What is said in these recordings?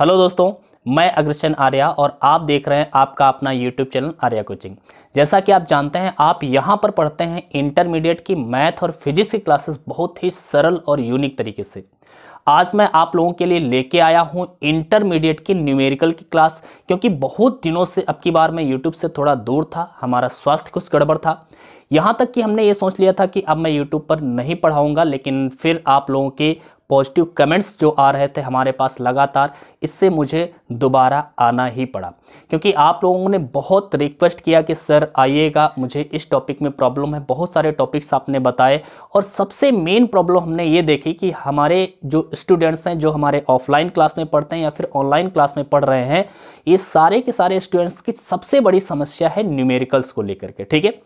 Hello दोस्तों मैं अग्रसेन आर्या और आप देख रहे हैं आपका अपना यूट्यूब चैनल आर्या कोचिंग जैसा कि आप जानते हैं आप यहाँ पर पढ़ते हैं इंटरमीडिएट की मैथ और फिजिक्स की क्लासेस बहुत ही सरल और यूनिक तरीके से आज मैं आप लोगों के लिए लेके आया हूँ इंटरमीडिएट की न्यूमेरिकल की क्लास क्योंकि बहुत दिनों से अब की बार मैं यूट्यूब से थोड़ा दूर था हमारा स्वास्थ्य कुछ गड़बड़ था यहाँ तक कि हमने ये सोच लिया था कि अब मैं यूट्यूब पर नहीं पढ़ाऊँगा लेकिन फिर आप लोगों के पॉजिटिव कमेंट्स जो आ रहे थे हमारे पास लगातार इससे मुझे दोबारा आना ही पड़ा क्योंकि आप लोगों ने बहुत रिक्वेस्ट किया कि सर आइएगा मुझे इस टॉपिक में प्रॉब्लम है बहुत सारे टॉपिक्स आपने बताए और सबसे मेन प्रॉब्लम हमने ये देखी कि हमारे जो स्टूडेंट्स हैं जो हमारे ऑफलाइन क्लास में पढ़ते हैं या फिर ऑनलाइन क्लास में पढ़ रहे हैं ये सारे के सारे स्टूडेंट्स की सबसे बड़ी समस्या है न्यूमेरिकल्स को लेकर के ठीक है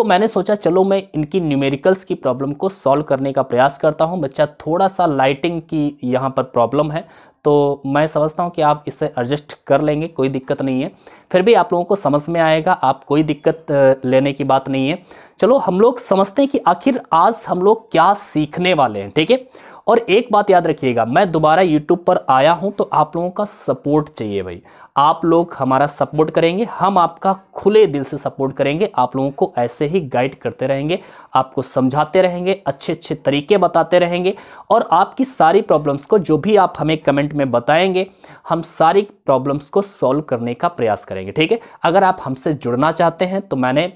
तो मैंने सोचा चलो मैं इनकी न्यूमेरिकल्स की प्रॉब्लम को सॉल्व करने का प्रयास करता हूँ बच्चा थोड़ा सा लाइटिंग की यहाँ पर प्रॉब्लम है तो मैं समझता हूँ कि आप इसे एडजस्ट कर लेंगे कोई दिक्कत नहीं है फिर भी आप लोगों को समझ में आएगा आप कोई दिक्कत लेने की बात नहीं है चलो हम लोग समझते हैं कि आखिर आज हम लोग क्या सीखने वाले हैं ठीक है और एक बात याद रखिएगा मैं दोबारा यूट्यूब पर आया हूं तो आप लोगों का सपोर्ट चाहिए भाई आप लोग हमारा सपोर्ट करेंगे हम आपका खुले दिल से सपोर्ट करेंगे आप लोगों को ऐसे ही गाइड करते रहेंगे आपको समझाते रहेंगे अच्छे अच्छे तरीके बताते रहेंगे और आपकी सारी प्रॉब्लम्स को जो भी आप हमें कमेंट में बताएंगे हम सारी प्रॉब्लम्स को सॉल्व करने का प्रयास करेंगे ठीक है अगर आप हमसे जुड़ना चाहते हैं तो मैंने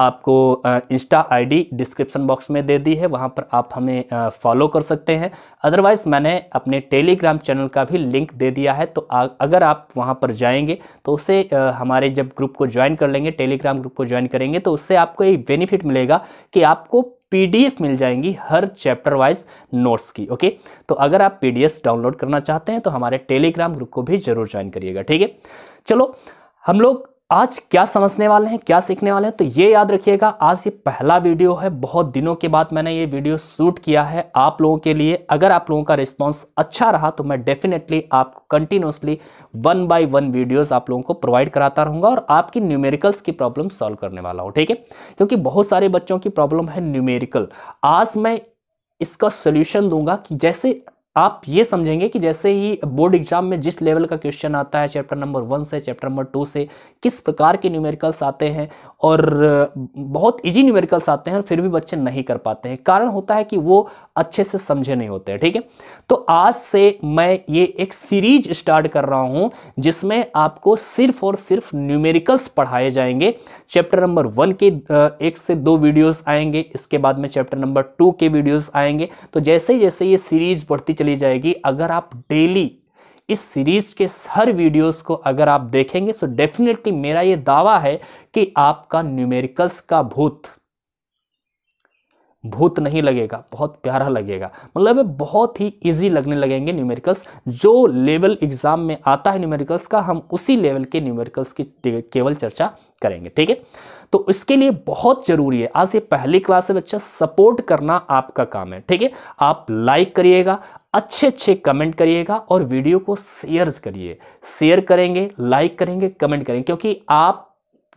आपको इंस्टा आईडी डिस्क्रिप्शन बॉक्स में दे दी है वहाँ पर आप हमें फॉलो कर सकते हैं अदरवाइज़ मैंने अपने टेलीग्राम चैनल का भी लिंक दे दिया है तो अगर आप वहाँ पर जाएंगे तो उसे हमारे जब ग्रुप को ज्वाइन कर लेंगे टेलीग्राम ग्रुप को ज्वाइन करेंगे तो उससे आपको एक बेनिफिट मिलेगा कि आपको पीडीएफ मिल जाएंगी हर चैप्टर वाइज नोट्स की ओके तो अगर आप पीडीएफ डाउनलोड करना चाहते हैं तो हमारे टेलीग्राम ग्रुप को भी जरूर ज्वाइन करिएगा ठीक है चलो हम लोग आज क्या समझने वाले हैं क्या सीखने वाले हैं तो ये याद रखिएगा आज ये पहला वीडियो है बहुत दिनों के बाद मैंने ये वीडियो शूट किया है आप लोगों के लिए अगर आप लोगों का रिस्पांस अच्छा रहा तो मैं डेफिनेटली आपको continuously one by one videos आप लोगों को प्रोवाइड कराता रहूँगा और आपकी न्यूमेरिकल्स की प्रॉब्लम सॉल्व करने वाला हूँ ठीक है क्योंकि बहुत सारे बच्चों की प्रॉब्लम है न्यूमेरिकल आज मैं इसका सोल्यूशन दूंगा कि जैसे आप ये समझेंगे कि जैसे ही बोर्ड एग्जाम में जिस लेवल का क्वेश्चन आता है चैप्टर नंबर वन से चैप्टर नंबर टू से किस प्रकार के न्यूमेरिकल्स आते हैं और बहुत इजी न्यूमेरिकल्स आते हैं और फिर भी बच्चे नहीं कर पाते हैं कारण होता है कि वो अच्छे से समझे नहीं होते हैं ठीक है तो आज से मैं ये एक सीरीज स्टार्ट कर रहा हूँ जिसमें आपको सिर्फ और सिर्फ न्यूमेरिकल्स पढ़ाए जाएंगे चैप्टर नंबर वन के एक से दो वीडियोज़ आएंगे इसके बाद में चैप्टर नंबर टू के वीडियोज़ आएंगे तो जैसे जैसे ये सीरीज बढ़ती चली जाएगी अगर आप डेली इस सीरीज के हर वीडियोस को अगर आप देखेंगे सो डेफिनेटली मेरा ये दावा है कि आपका न्यूमेरिकल्स का भूत भूत नहीं लगेगा बहुत प्यारा लगेगा मतलब बहुत ही इजी लगने लगेंगे न्यूमेरिकल्स जो लेवल एग्जाम में आता है न्यूमेरिकल्स का हम उसी लेवल के न्यूमेरिकल्स की केवल चर्चा करेंगे ठीक है तो इसके लिए बहुत जरूरी है आज ये पहली क्लास है बच्चा सपोर्ट करना आपका काम है ठीक है आप लाइक करिएगा अच्छे अच्छे कमेंट करिएगा और वीडियो को शेयर करिए शेयर करेंगे लाइक करेंगे कमेंट करेंगे क्योंकि आप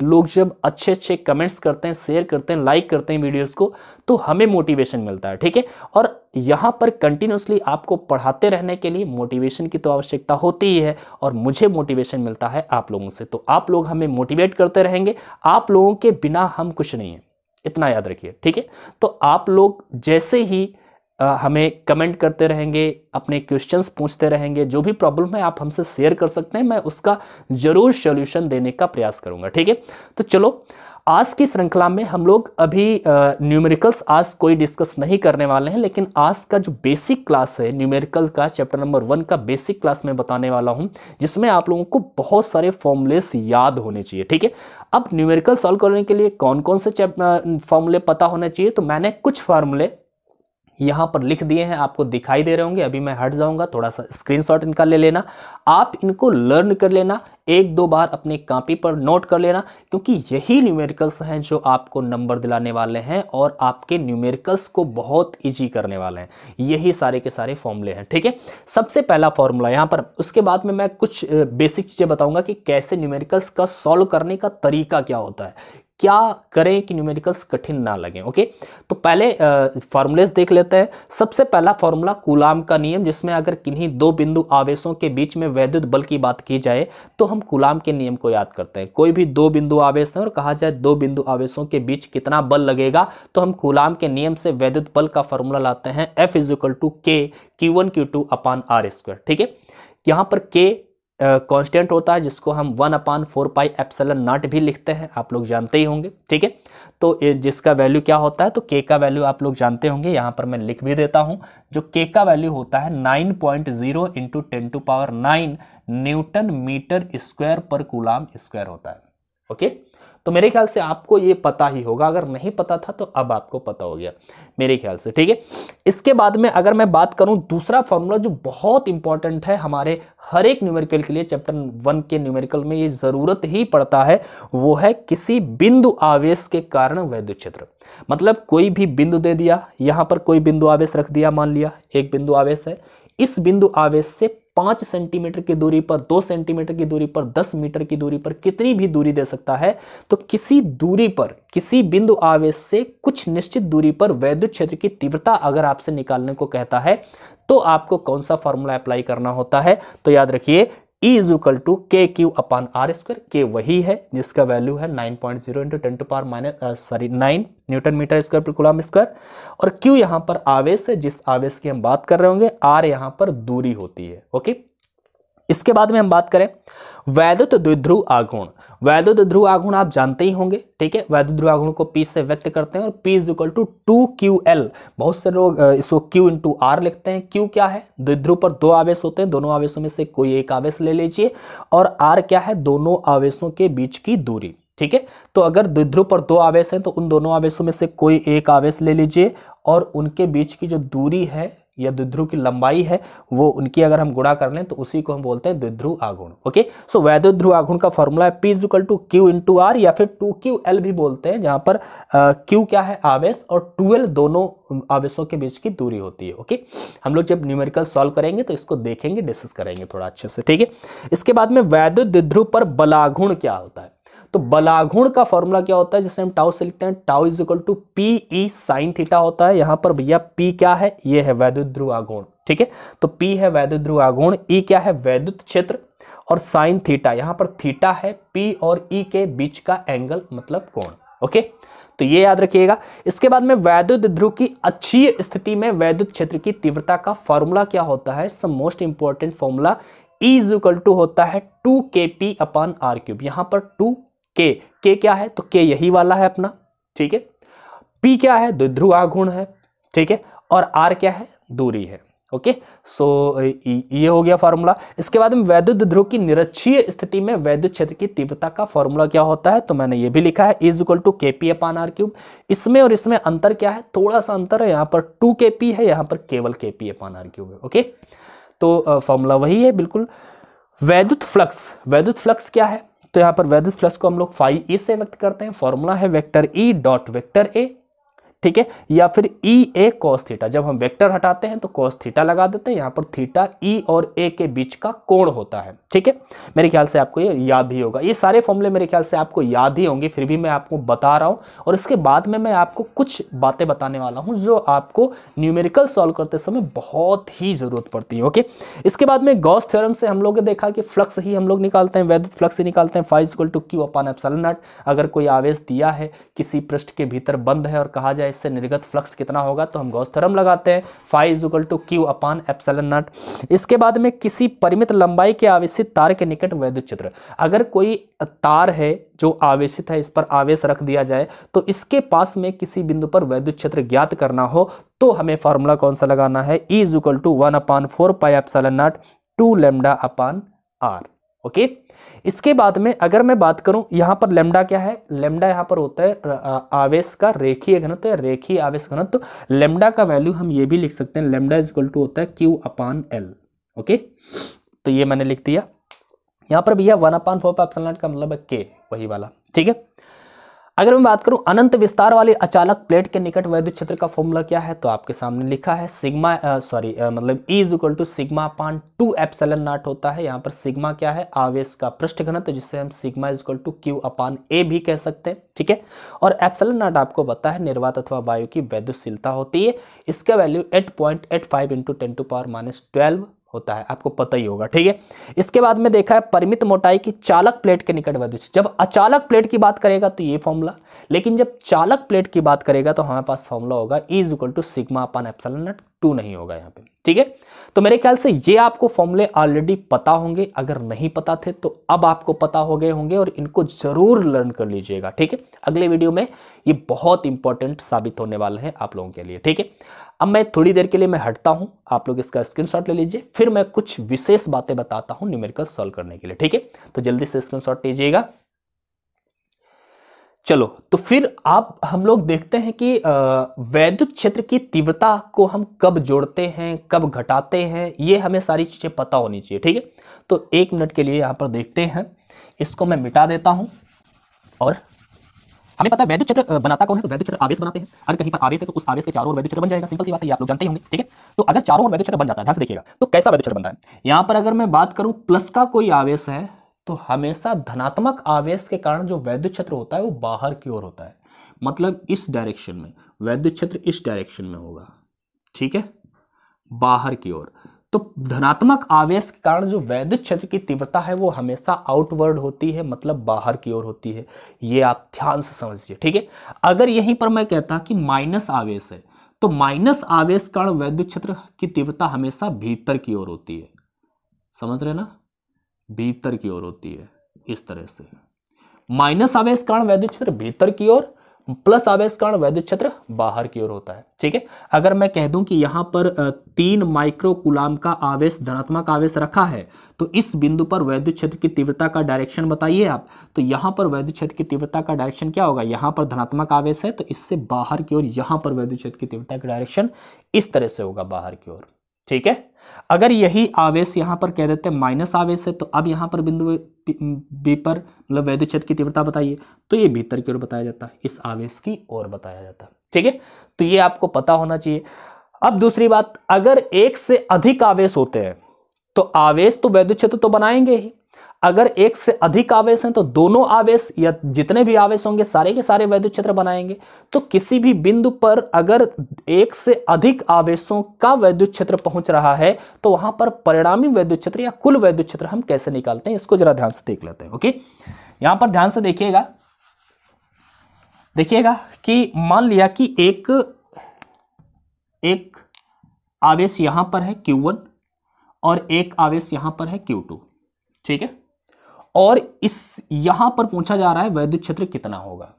लोग जब अच्छे अच्छे कमेंट्स करते हैं शेयर करते हैं लाइक करते हैं वीडियोस को तो हमें मोटिवेशन मिलता है ठीक है और यहाँ पर कंटिन्यूसली आपको पढ़ाते रहने के लिए मोटिवेशन की तो आवश्यकता होती ही है और मुझे मोटिवेशन मिलता है आप लोगों से तो आप लोग हमें मोटिवेट करते रहेंगे आप लोगों के बिना हम कुछ नहीं हैं इतना याद रखिए ठीक है थीके? तो आप लोग जैसे ही हमें कमेंट करते रहेंगे अपने क्वेश्चंस पूछते रहेंगे जो भी प्रॉब्लम है आप हमसे शेयर कर सकते हैं मैं उसका ज़रूर सोल्यूशन देने का प्रयास करूँगा ठीक है तो चलो आज की श्रृंखला में हम लोग अभी न्यूमेरिकल्स आज कोई डिस्कस नहीं करने वाले हैं लेकिन आज का जो बेसिक क्लास है न्यूमेरिकल का चैप्टर नंबर वन का बेसिक क्लास मैं बताने वाला हूं जिसमें आप लोगों को बहुत सारे फॉर्मुलेस याद होने चाहिए ठीक है अब न्यूमेरिकल सॉल्व करने के लिए कौन कौन से फॉर्मूले पता होने चाहिए तो मैंने कुछ फार्मूले यहाँ पर लिख दिए हैं आपको दिखाई दे रहे होंगे अभी मैं हट जाऊंगा थोड़ा सा स्क्रीनशॉट इनका ले लेना आप इनको लर्न कर लेना एक दो बार अपने कापी पर नोट कर लेना क्योंकि यही न्यूमेरिकल्स हैं जो आपको नंबर दिलाने वाले हैं और आपके न्यूमेरिकल्स को बहुत इजी करने वाले हैं यही सारे के सारे फॉर्मूले हैं ठीक है सबसे पहला फॉर्मूला यहाँ पर उसके बाद में मैं कुछ बेसिक चीज़ें बताऊंगा कि कैसे न्यूमेरिकल्स का सॉल्व करने का तरीका क्या होता है क्या करें कि न्यूमेरिकल्स कठिन ना लगें ओके तो पहले फार्मूलेस देख लेते हैं सबसे पहला फॉर्मूला कुलाम का नियम जिसमें अगर किन्हीं दो बिंदु आवेशों के बीच में वैद्युत बल की बात की जाए तो हम कुलाम के नियम को याद करते हैं कोई भी दो बिंदु आवेश है और कहा जाए दो बिंदु आवेशों के बीच कितना बल लगेगा तो हम कुलाम के नियम से वैद्युत बल का फॉर्मूला लाते हैं F equal to k q one q two upon r square ठीक है यहां पर के कांस्टेंट होता है जिसको हम one upon four pi epsilon naught भी लिखते हैं आप लोग जानते ही होंगे ठीक है तो जिसका वैल्यू क्या होता है तो के का वैल्यू आप लोग जानते होंगे यहाँ पर मैं लिख भी देता हूँ जो के का वैल्यू होता है nine point zero into ten to power nine newton metre square per coulomb square होता है ओके okay? तो मेरे ख्याल से आपको ये पता ही होगा अगर नहीं पता था तो अब आपको पता हो गया मेरे ख्याल से ठीक है इसके बाद में अगर मैं बात करूं दूसरा फॉर्मूला जो बहुत इंपॉर्टेंट है हमारे हर एक न्यूमेरिकल के लिए चैप्टर वन के न्यूमेरिकल में ये ज़रूरत ही पड़ता है वो है किसी बिंदु आवेश के कारण वैद्युत क्षेत्र मतलब कोई भी बिंदु दे दिया यहां पर कोई बिंदु आवेश रख दिया मान लिया एक बिंदु आवेश है इस बिंदु आवेश से पांच सेंटीमीटर की दूरी पर दो सेंटीमीटर की दूरी पर दस मीटर की दूरी पर कितनी भी दूरी दे सकता है तो किसी दूरी पर किसी बिंदु आवेश से कुछ निश्चित दूरी पर वैद्युत क्षेत्र की तीव्रता अगर आपसे निकालने को कहता है तो आपको कौन सा फॉर्मूला अप्लाई करना होता है तो याद रखिए is equal to k q upon r square k वही है जिसका वैल्यू है 9.0 point zero into ten to power minus sorry nine newton metre square per coulomb square और क्यू यहां पर आवेश है जिस आवेश की हम बात कर रहे होंगे आर यहां पर दूरी होती है ओके इसके बाद में हम बात करें वैद्युत द्विध्रुव आगुण वैद्युत ध्रुव आगुण आप जानते ही होंगे ठीक है वैद्युत ध्रुव आगुण को पी से व्यक्त करते हैं और P is equal to two q l बहुत से लोग इसको क्यू इंटू आर लिखते हैं क्यू क्या है द्विध्रुव पर दो आवेश होते हैं दोनों आवेशों में से कोई एक आवेश ले लीजिए और आर क्या है दोनों आवेशों के बीच की दूरी ठीक है तो अगर द्विध्रुव पर दो आवेश हैं तो उन दोनों आवेशों में से कोई एक आवेश ले लीजिए और उनके बीच की जो दूरी है या द्विध्रुव की लंबाई है वो उनकी अगर हम गुणा कर लें तो उसी को हम बोलते हैं द्विध्रुव आगुण ओके सो वैद्युध्रुव आगुण का फॉर्मूला है P equal to q two r या फिर टू क्यू एल भी बोलते हैं जहाँ पर क्यू क्या है आवेश और टू एल दोनों आवेशों के बीच की दूरी होती है ओके हम लोग जब न्यूमेरिकल सॉल्व करेंगे तो इसको देखेंगे डिस्कस करेंगे थोड़ा अच्छे से ठीक है इसके बाद में वैद्युत द्विध्रुव पर बलाघुण क्या होता है तो बलाघुण का फॉर्मूला क्या होता है जैसे हम टाउ से लिखते हैं tau is equal to P E sine theta होता है यहां पर भैया पी क्या है ये है वैद्युत ध्रुव आगुण ठीक है तो पी है वैद्युत ध्रुव आगुण ई e क्या है वैद्युत क्षेत्र और साइन थीटा यहां पर थीटा है पी और ई e के बीच का एंगल मतलब कोण ओके तो ये याद रखिएगा इसके बाद में वैद्युत ध्रुव की अच्छी स्थिति में वैद्युत क्षेत्र की तीव्रता का फॉर्मूला क्या होता है some most important formula is equal to होता है to k P upon are cube यहां पर टू के के क्या है तो के यही वाला है अपना ठीक है पी क्या है आघूर्ण है ठीक है और आर क्या है दूरी है ओके सो ये हो गया फॉर्मूला इसके बाद में वैद्युत ध्रुव की निरक्षीय स्थिति में वैद्युत क्षेत्र की तीव्रता का फॉर्मूला क्या होता है तो मैंने ये भी लिखा है is equal to k p upon r cube इसमें और इसमें अंतर क्या है थोड़ा सा अंतर है यहाँ पर टू के पी है यहाँ पर केवल k p upon r cube है ओके तो फॉर्मूला वही है बिल्कुल वैद्युत फ्लक्स वैद्युत फ्लक्स क्या है तो यहाँ पर वेदिस फ्लक्स को हम लोग फाइव ए से व्यक्त करते हैं फॉर्मूला है vector E dot vector A ठीक है या फिर ई ए कॉस थीटा जब हम वेक्टर हटाते हैं तो कॉस थीटा लगा देते हैं यहाँ पर थीटा ई e और ए के बीच का कोण होता है ठीक है मेरे ख्याल से आपको ये याद ही होगा ये सारे फॉर्मूले मेरे ख्याल से आपको याद ही होंगे फिर भी मैं आपको बता रहा हूँ और इसके बाद में मैं आपको कुछ बातें बताने वाला हूँ जो आपको न्यूमेरिकल सॉल्व करते समय बहुत ही ज़रूरत पड़ती है ओके इसके बाद में गॉस थ्योरम से हम लोग देखा कि फ्लक्स ही हम लोग निकालते हैं वैद्युत फ्लक्स ही निकालते हैं phi equal to q upon epsilon अगर कोई आवेश दिया है किसी पृष्ठ के भीतर बंद है और कहा जाए है इससे निर्गत फ्लक्स कितना होगा तो हम गौस्थरम लगाते हैं phi equal to q upon epsilon naught इसके बाद में किसी परिमित लंबाई के आवेशित तार के निकट वैद्युत चित्र अगर कोई तार है जो आवेशित है इस पर आवेश रख दिया जाए तो इसके पास में किसी बिंदु पर वैद्युत क्षेत्र ज्ञात करना हो तो हमें फार्मूला कौन सा लगाना है E equal to one upon four pi epsilon naught two lambda upon r okay okay? इसके बाद में अगर मैं बात करूं यहां पर लेमडा क्या है लेमडा यहां पर होता है आवेश का रेखीय घनत्व या रेखीय आवेश घनत्व तो लेमडा का वैल्यू हम ये भी लिख सकते हैं लेमडा इज टू होता है क्यू अपान एल ओके तो ये मैंने लिख दिया यहाँ पर भैया वन अपान फोर पर का मतलब है के वही वाला ठीक है अगर मैं बात करूं अनंत विस्तार वाले अचालक प्लेट के निकट वैद्युत क्षेत्र का फॉर्मूला क्या है तो आपके सामने लिखा है सिग्मा सॉरी मतलब E is equal to sigma upon two epsilon naught होता है यहाँ पर सिग्मा क्या है आवेश का पृष्ठ घनत्व तो जिसे हम sigma is equal to q upon A भी कह सकते हैं ठीक है और एप्सलन नॉट आपको पता है निर्वात अथवा वायु की वैद्युशीलता होती है इसका value eight point eight five into ten to power minus twelve होता है आपको पता ही होगा ठीक है इसके बाद में देखा है परिमित मोटाई की चालक प्लेट के निकट निकटवर्ती जब अचालक प्लेट की बात करेगा तो ये फॉर्मूला लेकिन जब चालक प्लेट की बात करेगा तो हमारे पास फॉर्मूला होगा is equal to sigma upon epsilon two नहीं होगा यहाँ पे ठीक है तो मेरे ख्याल से ये आपको फॉर्मूले ऑलरेडी पता होंगे अगर नहीं पता थे तो अब आपको पता हो गए होंगे और इनको जरूर लर्न कर लीजिएगा ठीक है अगले वीडियो में ये बहुत इंपॉर्टेंट साबित होने वाले हैं आप लोगों के लिए ठीक है अब मैं थोड़ी देर के लिए मैं हटता हूं आप लोग इसका स्क्रीनशॉट ले लीजिए फिर मैं कुछ विशेष बातें बताता हूं न्यूमेरिकल सॉल्व करने के लिए ठीक है तो जल्दी से स्क्रीनशॉट लीजिएगा चलो तो फिर आप हम लोग देखते हैं कि वैद्युत क्षेत्र की तीव्रता को हम कब जोड़ते हैं कब घटाते हैं ये हमें सारी चीज़ें पता होनी चाहिए ठीक है तो एक मिनट के लिए यहाँ पर देखते हैं इसको मैं मिटा देता हूँ और हमें पता है वैद्य चित्र बनाता कौन है तो वैद्य चित्र आवेश बनाते हैं अगर कहीं पर आवेश है तो उस आवेश के चारों ओर वैद्य चित्र बन जाएगा सिंपल सी बात है आप लोग जानते होंगे ठीक है तो अगर चारों ओर वैद्य चित्र बन जाता है ध्यान देखिएगा तो कैसा वैद्य चित्र बनता है यहाँ पर अगर मैं बात करूँ प्लस का कोई आवेश है तो हमेशा धनात्मक आवेश के कारण जो वैद्य क्षेत्र होता है वो बाहर की ओर होता है मतलब इस डायरेक्शन में वैद्य क्षेत्र इस डायरेक्शन में होगा ठीक है बाहर की ओर तो धनात्मक आवेश के कारण जो वैद्युत क्षेत्र की तीव्रता है वो हमेशा आउटवर्ड होती है मतलब बाहर की ओर होती है ये आप ध्यान से समझिए ठीक है अगर यहीं पर मैं कहता कि माइनस आवेश है तो माइनस आवेश कारण वैद्युत क्षेत्र की तीव्रता हमेशा भीतर की ओर होती है समझ रहे ना भीतर की ओर होती है इस तरह से माइनस आवेश कारण वैद्युत क्षेत्र भीतर की ओर प्लस आवेश कारण वैद्युत क्षेत्र बाहर की ओर होता है ठीक है अगर मैं कह दूं कि यहां पर तीन माइक्रो कुलाम का आवेश धनात्मक आवेश रखा है तो इस बिंदु पर वैद्युत क्षेत्र की तीव्रता का डायरेक्शन बताइए आप तो यहां पर वैद्युत क्षेत्र की तीव्रता का डायरेक्शन क्या होगा यहां पर धनात्मक आवेश है तो इससे बाहर की ओर यहां पर वैद्युत क्षेत्र की तीव्रता का डायरेक्शन इस तरह से होगा बाहर की ओर ठीक है अगर यही आवेश यहाँ पर कह देते हैं माइनस आवेश है तो अब यहाँ पर बिंदु बी पर मतलब वैद्युत क्षेत्र की तीव्रता बताइए तो ये भीतर की ओर बताया जाता है इस आवेश की ओर बताया जाता ठीक है तो ये आपको पता होना चाहिए अब दूसरी बात अगर एक से अधिक आवेश होते हैं तो आवेश तो वैद्युत क्षेत्र तो बनाएंगे ही अगर एक से अधिक आवेश हैं तो दोनों आवेश या जितने भी आवेश होंगे सारे के सारे वैद्युत क्षेत्र बनाएंगे तो किसी भी बिंदु पर अगर एक से अधिक आवेशों का वैद्युत क्षेत्र पहुंच रहा है तो वहां पर परिणामी वैद्युत क्षेत्र या कुल वैद्युत क्षेत्र हम कैसे निकालते हैं इसको जरा ध्यान से देख लेते हैं ओके यहां पर ध्यान से देखिएगा देखिएगा कि मान लिया कि एक एक आवेश यहां पर है क्यू और एक आवेश यहां पर है क्यू ठीक है और इस यहां पर पूछा जा रहा है वैद्युत क्षेत्र कितना होगा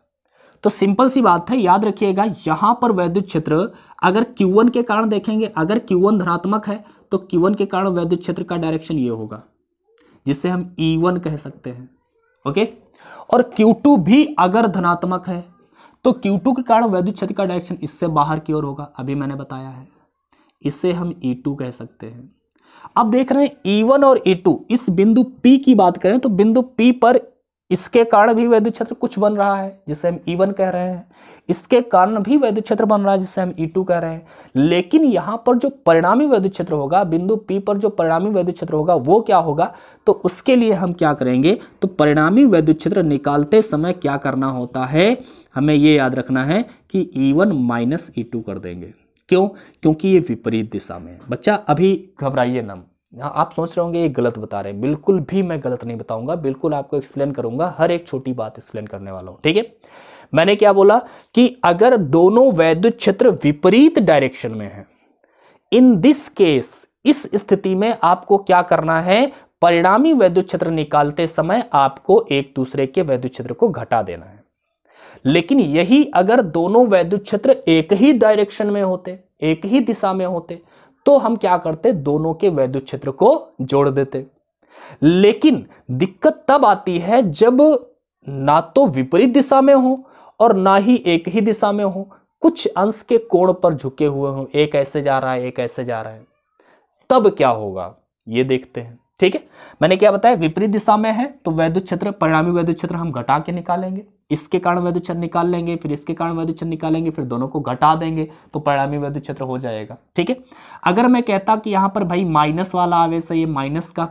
तो सिंपल सी बात है याद रखिएगा यहां पर वैद्युत क्षेत्र अगर Q1 के कारण देखेंगे अगर Q1 धनात्मक है तो Q1 के कारण वैद्युत क्षेत्र का डायरेक्शन ये होगा जिसे हम E1 कह सकते हैं ओके और Q2 भी अगर धनात्मक है तो Q2 के कारण वैद्युत क्षेत्र का डायरेक्शन इससे बाहर की ओर होगा अभी मैंने बताया है इसे हम ई e कह सकते हैं अब देख रहे हैं E1 और E2 इस बिंदु P की बात करें तो बिंदु P पर इसके कारण भी वैद्युत क्षेत्र कुछ बन रहा है जिसे हम E1 कह रहे हैं इसके कारण भी वैद्युत क्षेत्र बन रहा है जिसे हम E2 कह रहे हैं लेकिन यहां पर जो परिणामी वैद्युत क्षेत्र होगा बिंदु P पर जो परिणामी वैद्युत क्षेत्र होगा वो क्या होगा तो उसके लिए हम क्या करेंगे तो परिणामी वैद्युत क्षेत्र निकालते समय क्या करना होता है हमें ये याद रखना है कि E1 माइनस टू कर देंगे क्यों क्योंकि ये विपरीत दिशा में है बच्चा अभी घबराइए नम हाँ आप सोच रहे होंगे ये गलत बता रहे हैं बिल्कुल भी मैं गलत नहीं बताऊंगा बिल्कुल आपको एक्सप्लेन करूंगा हर एक छोटी बात एक्सप्लेन करने वाला हूँ ठीक है मैंने क्या बोला कि अगर दोनों वैद्युत क्षेत्र विपरीत डायरेक्शन में है इन दिस केस इस स्थिति में आपको क्या करना है परिणामी वैद्युत क्षेत्र निकालते समय आपको एक दूसरे के वैद्युत क्षेत्र को घटा देना है लेकिन यही अगर दोनों वैद्युत क्षेत्र एक ही डायरेक्शन में होते एक ही दिशा में होते तो हम क्या करते दोनों के वैद्युत क्षेत्र को जोड़ देते लेकिन दिक्कत तब आती है जब ना तो विपरीत दिशा में हो और ना ही एक ही दिशा में हो कुछ अंश के कोण पर झुके हुए हों एक ऐसे जा रहा है एक ऐसे जा रहा है तब क्या होगा ये देखते हैं ठीक है मैंने क्या बताया विपरीत दिशा में है तो वैद्युत क्षेत्र परिणामी वैद्युत क्षेत्र हम घटा के निकालेंगे इसके कारण वैद्य क्षेत्र निकाल लेंगे फिर इसके कारण वैद्य क्षेत्र निकालेंगे फिर दोनों को घटा देंगे तो परिणामी वैद्य क्षेत्र हो जाएगा ठीक है अगर मैं कहता कि यहाँ पर भाई माइनस वाला आवेश है ये माइनस का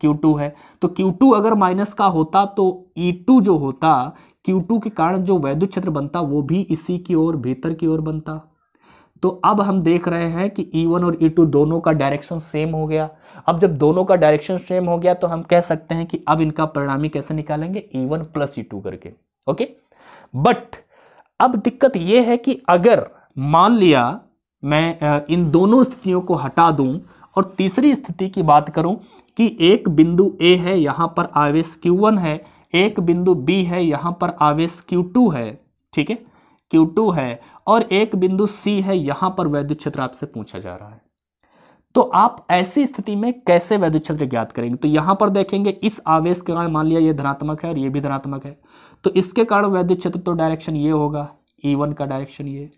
क्यू टू है तो क्यू टू अगर माइनस का होता तो ई e टू जो होता क्यू टू के कारण जो वैद्य क्षेत्र बनता वो भी इसी की ओर भीतर की ओर बनता तो अब हम देख रहे हैं कि E1 और E2 दोनों का डायरेक्शन सेम हो गया अब जब दोनों का डायरेक्शन सेम हो गया तो हम कह सकते हैं कि अब इनका परिणामी कैसे निकालेंगे E1 प्लस ई करके ओके बट अब दिक्कत यह है कि अगर मान लिया मैं इन दोनों स्थितियों को हटा दूं और तीसरी स्थिति की बात करूं कि एक बिंदु ए है यहां पर आवेश वन है एक बिंदु बी है यहां पर आवेश टू है ठीक है Q2 है और एक बिंदु C है यहां पर वैद्युत क्षेत्र आपसे पूछा जा रहा है तो आप ऐसी स्थिति में कैसे वैद्युत क्षेत्र ज्ञात करेंगे तो यहां पर देखेंगे इस आवेश के कारण मान लिया ये धनात्मक है और ये भी धनात्मक है तो इसके कारण वैद्युत क्षेत्र तो डायरेक्शन ये होगा E1 का डायरेक्शन ये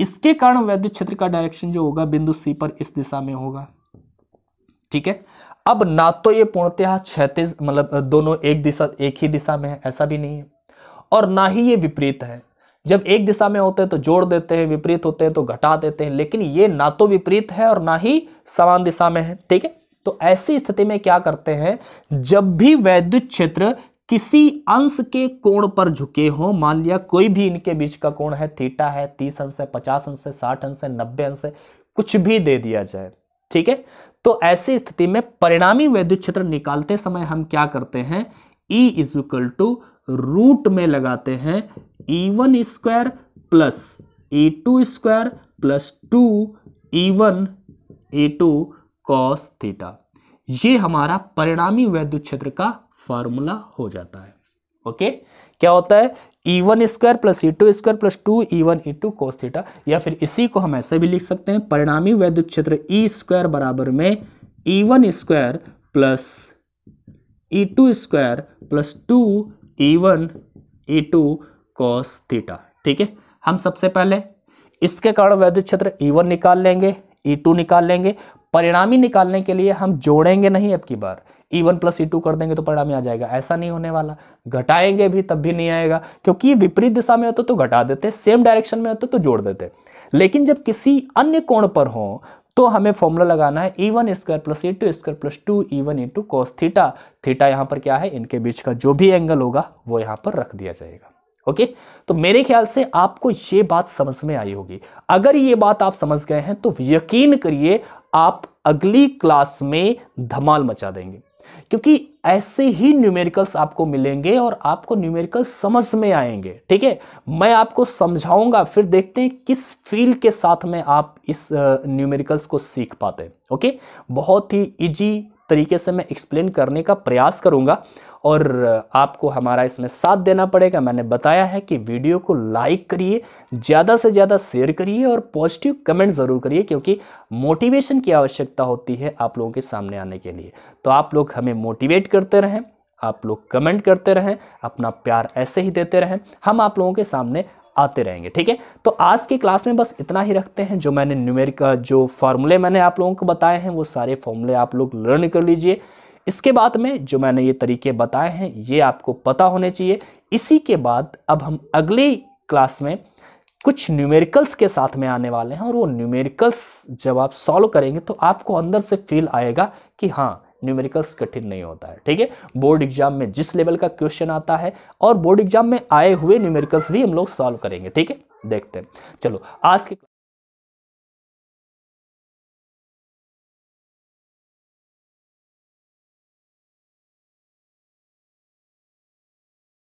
इसके कारण वैद्युत क्षेत्र का डायरेक्शन जो होगा बिंदु सी पर इस दिशा में होगा ठीक है अब ना तो ये पूर्णतया क्षैतिज मतलब दोनों एक दिशा एक ही दिशा में है ऐसा भी नहीं है और ना ही ये विपरीत है जब एक दिशा में होते हैं तो जोड़ देते हैं विपरीत होते हैं तो घटा देते हैं लेकिन ये ना तो विपरीत है और ना ही समान दिशा में है ठीक है तो ऐसी स्थिति में क्या करते हैं जब भी वैद्युत क्षेत्र किसी अंश के कोण पर झुके हो मान लिया कोई भी इनके बीच का कोण है थीटा है तीस अंश है पचास अंश है साठ अंश है नब्बे अंश है कुछ भी दे दिया जाए ठीक है तो ऐसी स्थिति में परिणामी वैद्युत क्षेत्र निकालते समय हम क्या करते हैं E is equal to root में लगाते हैं E one square plus E two square plus two E one A two cos theta ये हमारा परिणामी वैद्युत क्षेत्र का फॉर्मूला हो जाता है ओके क्या होता है E one square plus E two square plus two E one E two cos theta या फिर इसी को हम ऐसे भी लिख सकते हैं परिणामी वैद्युत क्षेत्र ई e स्क्वायर बराबर में E one square plus E two square plus two A one A two cos theta ठीक है हम सबसे पहले इसके कारण वैद्युत क्षेत्र ई e वन निकाल लेंगे ई e टू निकाल लेंगे परिणामी निकालने के लिए हम जोड़ेंगे नहीं अब की बार E one plus E two कर देंगे तो परिणामी आ जाएगा ऐसा नहीं होने वाला घटाएंगे भी तब भी नहीं आएगा क्योंकि विपरीत दिशा में होते तो घटा देते सेम डायरेक्शन में होते तो जोड़ देते लेकिन जब किसी अन्य कोण पर हो तो हमें फॉर्मूला लगाना है E one square plus E two square plus two E one into cos theta theta यहाँ पर क्या है इनके बीच का जो भी एंगल होगा वो यहाँ पर रख दिया जाएगा ओके okay? तो मेरे ख्याल से आपको ये बात समझ में आई होगी अगर ये बात आप समझ गए हैं तो यकीन करिए आप अगली क्लास में धमाल मचा देंगे क्योंकि ऐसे ही न्यूमेरिकल्स आपको मिलेंगे और आपको न्यूमेरिकल समझ में आएंगे ठीक है मैं आपको समझाऊंगा फिर देखते हैं किस फील्ड के साथ में आप इस न्यूमेरिकल्स को सीख पाते हैं ओके बहुत ही इजी तरीके से मैं एक्सप्लेन करने का प्रयास करूंगा और आपको हमारा इसमें साथ देना पड़ेगा मैंने बताया है कि वीडियो को लाइक करिए ज़्यादा से ज़्यादा शेयर करिए और पॉजिटिव कमेंट ज़रूर करिए क्योंकि मोटिवेशन की आवश्यकता होती है आप लोगों के सामने आने के लिए तो आप लोग हमें मोटिवेट करते रहें आप लोग कमेंट करते रहें अपना प्यार ऐसे ही देते रहें हम आप लोगों के सामने आते रहेंगे ठीक है तो आज की क्लास में बस इतना ही रखते हैं जो मैंने न्यूमेरिका जो फार्मूले मैंने आप लोगों को बताए हैं वो सारे फॉर्मूले आप लोग लर्न कर लीजिए इसके बाद में जो मैंने ये तरीके बताए हैं ये आपको पता होने चाहिए इसी के बाद अब हम अगली क्लास में कुछ न्यूमेरिकल्स के साथ में आने वाले हैं और वो न्यूमेरिकल्स जब आप सॉल्व करेंगे तो आपको अंदर से फील आएगा कि हाँ न्यूमेरिकल्स कठिन नहीं होता है ठीक है बोर्ड एग्जाम में जिस लेवल का क्वेश्चन आता है और बोर्ड एग्जाम में आए हुए न्यूमेरिकल्स भी हम लोग सॉल्व करेंगे ठीक है देखते हैं चलो आज के